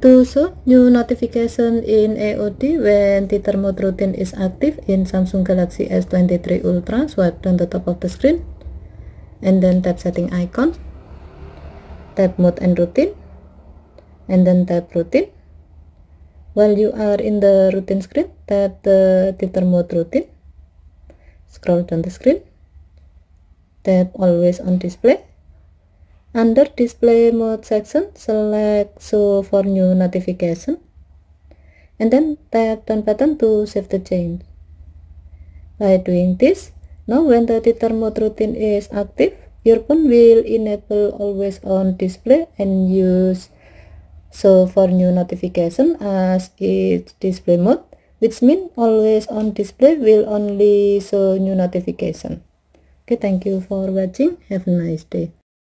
To show new notification in AOD when the mode routine is active in Samsung Galaxy S23 Ultra, swipe down the top of the screen and then tap setting icon, tap mode and routine, and then tap routine. While you are in the routine screen, tap the Theater mode routine, scroll down the screen, tap always on display, Under display mode section, select So for new notification and then tap on button to save the change. By doing this, now when the titter mode routine is active, your phone will enable always on display and use So for new notification as its display mode which means always on display will only show new notification. Okay, thank you for watching. Have a nice day.